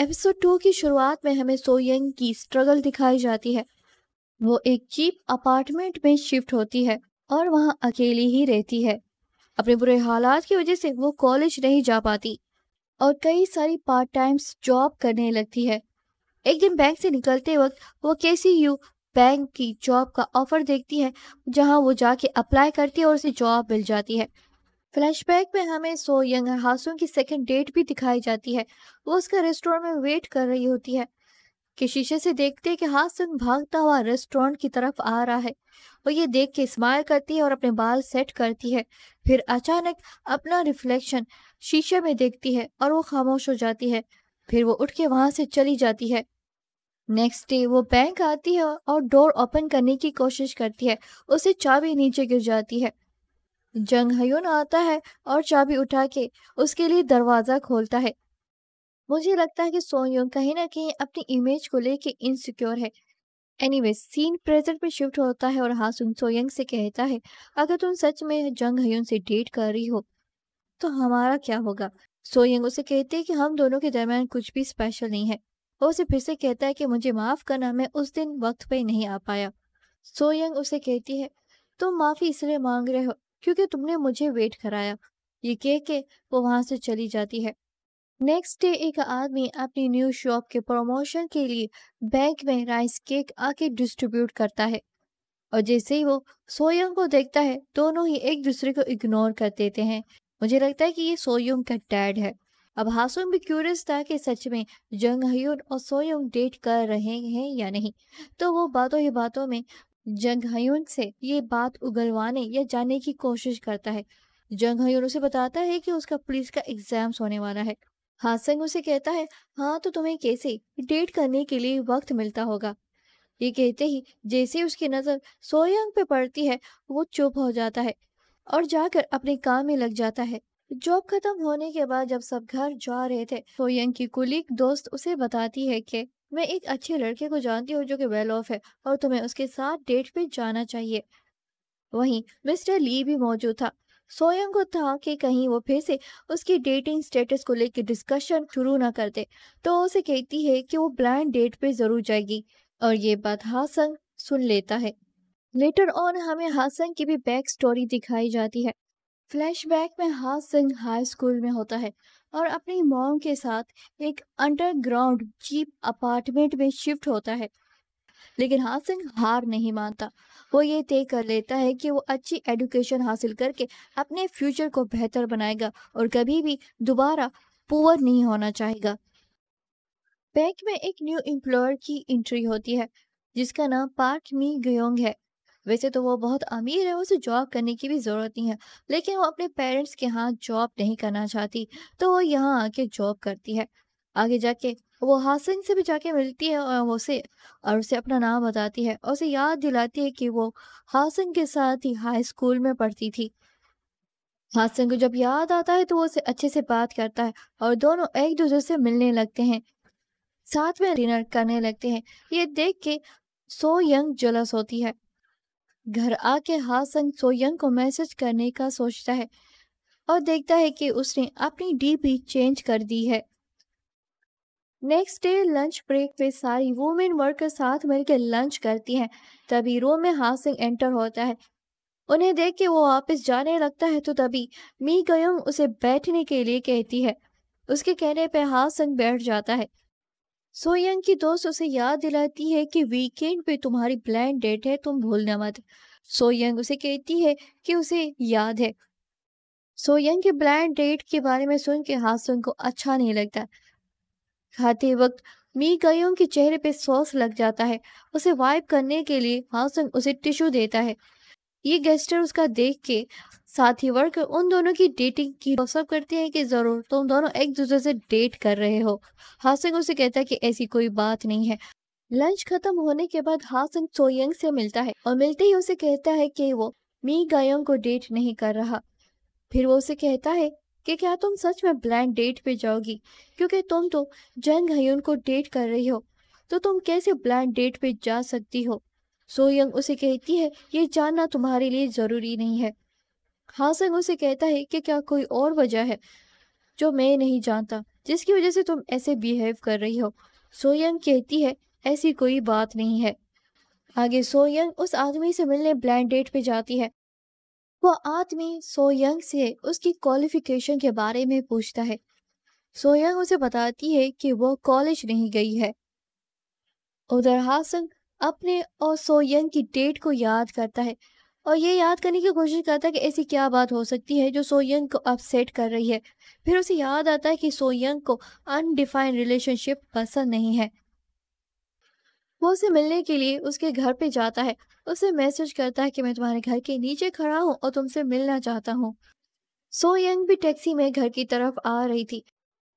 episode to की शुरुआत में हमें सोयंग की स्ट्रगल दिखाई जाती है वो एक चीप अपार्टमेंट में शिफ्ट होती है और वहाँ अकेली ही रहती है अपने बुरे हालात की वजह से वो कॉलेज नहीं जा पाती और कई सारी पार्ट टाइम जॉब करने लगती है एक दिन बैंक से निकलते वक्त वो कैसी यू बैंक की जॉब का ऑफर देखती है जहाँ वो जाके अप्लाई करती है और उसे जॉब मिल जाती है फ्लैशबैक में हमें सो यंग हासुन की सेकंड डेट भी दिखाई जाती है वो उसका रेस्टोरेंट में वेट कर रही होती है कि शीशे से देखते हैं कि हासुन भागता हुआ रेस्टोरेंट की तरफ आ रहा है वो ये देख के स्माइल करती है और अपने बाल सेट करती है फिर अचानक अपना रिफ्लेक्शन शीशे में देखती है और वो खामोश हो जाती है फिर वो उठ के वहां से चली जाती है नेक्स्ट डे वो बैंक आती है और डोर ओपन करने की कोशिश करती है उसे चाबी नीचे गिर जाती है जंग हयुन आता है और चाबी उठा के उसके लिए दरवाज़ा खोलता है मुझे लगता है कि सोन कहीं ना कहीं अपनी इमेज को लेके इनसिक्योर है एनीवे सीन प्रेजेंट में शिफ्ट होता है और हासुन सोयंग से कहता है अगर तुम सच में जंग हयुन से डेट कर रही हो तो हमारा क्या होगा सोयंग उसे कहती है कि हम दोनों के दरमियान कुछ भी स्पेशल नहीं है वो उसे फिर से कहता है कि मुझे माफ़ करना मैं उस दिन वक्त पे नहीं आ पाया सोयंग उसे कहती है तुम माफ़ी इसलिए मांग रहे हो क्योंकि तुमने मुझे वेट कराया ये कह के वो वहां से चली जाती है नेक्स्ट डे एक आदमी अपनी न्यू शॉप के प्रमोशन के लिए बैंक में राइस केक आके डिस्ट्रीब्यूट करता है और जैसे ही वो सोयम को देखता है दोनों ही एक दूसरे को इग्नोर कर देते हैं मुझे लगता है कि ये सोयम का डैड है अब हासुम भी क्यूरियस था कि सच में जंग हयुन और सोयोंग डेट कर रहे हैं या नहीं तो वो बातों ही बातों में जंगहयुन से ये बात उगलवाने या जाने की कोशिश करता है जंगहयुन उसे बताता है कि उसका पुलिस का एग्जाम होने वाला है हासंग उसे कहता है हाँ तो तुम्हें कैसे डेट करने के लिए वक्त मिलता होगा ये कहते ही जैसे उसकी नज़र सोयंग पे पड़ती है वो चुप हो जाता है और जाकर अपने काम में लग जाता है जॉब खत्म होने के बाद जब सब घर जा रहे थे सोयंग तो की कुलीग दोस्त उसे बताती है कि मैं एक अच्छे लड़के को जानती हूँ जो कि वेल ऑफ है और तुम्हें उसके साथ डेट पे जाना चाहिए वहीं मिस्टर ली भी मौजूद था सोयंग को था कि कहीं वो फिर से उसकी डेटिंग स्टेटस को लेकर डिस्कशन शुरू ना कर दे तो उसे कहती है कि वो ब्लाइंड डेट पे जरूर जाएगी और ये बात हासंग सुन लेता है लेटर ऑन हमें हासन की भी बैक स्टोरी दिखाई जाती है फ्लैशबैक में हा सिंह हाई स्कूल में होता है और अपनी मॉम के साथ एक अंडरग्राउंड चीप अपार्टमेंट में शिफ्ट होता है लेकिन हा सिंह हार नहीं मानता वो ये तय कर लेता है कि वो अच्छी एडुकेशन हासिल करके अपने फ्यूचर को बेहतर बनाएगा और कभी भी दोबारा पुअर नहीं होना चाहेगा बैंक में एक न्यू एम्प्लॉयर की एंट्री होती है जिसका नाम पार्क मी गयोंग है वैसे तो वो बहुत अमीर है उसे जॉब करने की भी ज़रूरत नहीं है लेकिन वो अपने पेरेंट्स के यहाँ जॉब नहीं करना चाहती तो वो यहाँ आके जॉब करती है आगे जाके वो हासन से भी जाके मिलती है और उसे और उसे अपना नाम बताती है और उसे याद दिलाती है कि वो हासन के साथ ही हाई स्कूल में पढ़ती थी हासन को जब याद आता है तो वो उसे अच्छे से बात करता है और दोनों एक दूसरे से मिलने लगते हैं साथ में डिनर करने लगते हैं ये देख के सो यंग जलस होती है घर आके हासन सोयंग को मैसेज करने का सोचता है और देखता है कि उसने अपनी डीपी चेंज कर दी है नेक्स्ट डे लंच ब्रेक पे सारी वुमेन वर्कर साथ मिलकर लंच करती हैं तभी रूम में हासिंग एंटर होता है उन्हें देख के वो वापस जाने लगता है तो तभी मी गयंग उसे बैठने के लिए कहती है उसके कहने पे हासिंग बैठ जाता है सोयंग की दोस्त उसे याद दिलाती है कि वीकेंड पे तुम्हारी प्लान डेट है तुम भूलना मत सोयंग उसे कहती है कि उसे याद है सोयंग के प्लान डेट के बारे में सुन के हासन को अच्छा नहीं लगता खाते वक्त मी गयोंग के चेहरे पे सॉस लग जाता है उसे वाइप करने के लिए हासन उसे टिश्यू देता है ये गेस्टर उसका देख के साथी वर्क उन दोनों की डेटिंग की सब करते हैं कि जरूर तुम दोनों एक दूसरे से डेट कर रहे हो हासिंग उसे कहता है कि ऐसी कोई बात नहीं है लंच खत्म होने के बाद हासिंग सोयंग से मिलता है और मिलते ही उसे कहता है कि वो मी गायोंग को डेट नहीं कर रहा फिर वो उसे कहता है कि क्या तुम सच में ब्लैंड डेट पे जाओगी क्योंकि तुम तो जंग हयून को डेट कर रही हो तो तुम कैसे ब्लैंड डेट पे जा सकती हो सोयंग उसे कहती है ये जानना तुम्हारे लिए जरूरी नहीं है हासंग उसे कहता है कि क्या कोई और वजह है जो मैं नहीं जानता जिसकी वजह से तुम ऐसे बिहेव कर रही हो सोयंग कहती है ऐसी कोई बात नहीं है आगे सोयंग उस आदमी से मिलने ब्लाइंड डेट पे जाती है वह आदमी सोयंग से उसकी क्वालिफिकेशन के बारे में पूछता है सोयंग उसे बताती है कि वो कॉलेज नहीं गई है उधर हासंग अपने और सोयंग की डेट को याद करता है और ये याद करने की कोशिश करता है कि ऐसी क्या बात हो सकती है जो सोयंग को अपसेट कर रही है फिर उसे याद आता है कि सोयंग को अनडिफाइंड रिलेशनशिप पसंद नहीं है वो उसे मिलने के लिए उसके घर पे जाता है उसे मैसेज करता है कि मैं तुम्हारे घर के नीचे खड़ा हूँ और तुमसे मिलना चाहता हूँ सोयंग भी टैक्सी में घर की तरफ आ रही थी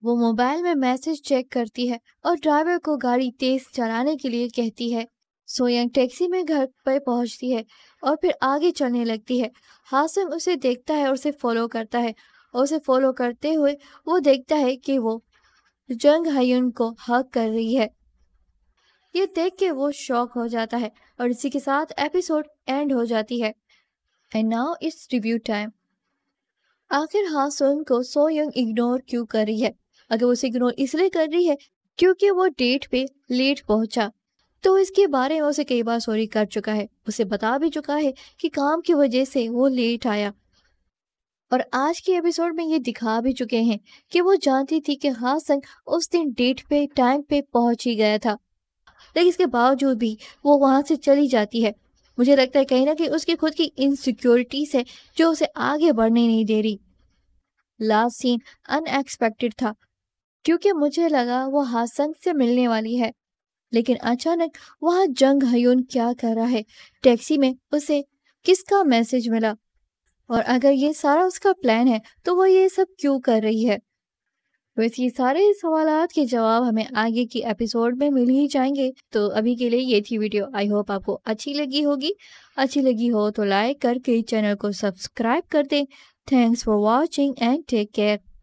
वो मोबाइल में मैसेज चेक करती है और ड्राइवर को गाड़ी तेज चलाने के लिए कहती है सोयंग टैक्सी में घर पर पहुंचती है और फिर आगे चलने लगती है हासम उसे देखता है और उसे फॉलो करता है और उसे फॉलो करते हुए वो देखता है कि वो जंग हयुन को हक कर रही है ये देख के वो शॉक हो जाता है और इसी के साथ एपिसोड एंड हो जाती है end now it's review time आखिर हाँ को सोयंग इग्नोर क्यों कर रही है अगर वो उसे इग्नोर इसलिए कर रही है क्योंकि वो डेट पे लेट पहुंचा तो इसके बारे में उसे कई बार सॉरी कर चुका है उसे बता भी चुका है कि काम की वजह से वो लेट आया और आज के एपिसोड में ये दिखा भी चुके हैं कि वो जानती थी कि हासन उस दिन डेट पे टाइम पे पहुंच ही गया था लेकिन इसके बावजूद भी वो वहां से चली जाती है मुझे लगता है कहीं ना कहीं उसकी खुद की इनसिक्योरिटीज है जो उसे आगे बढ़ने नहीं दे रही लास्ट सीन अनएक्सपेक्टेड था क्योंकि मुझे लगा वो हासन से मिलने वाली है लेकिन अचानक वहाँ जंग हयून क्या कर रहा है टैक्सी में उसे किसका मैसेज मिला और अगर ये सारा उसका प्लान है तो वो ये सब क्यों कर रही है बस ये सारे सवाल के जवाब हमें आगे की एपिसोड में मिल ही जाएंगे तो अभी के लिए ये थी वीडियो आई होप आपको अच्छी लगी होगी अच्छी लगी हो तो लाइक करके चैनल को सब्सक्राइब कर दें thanks for watching and take care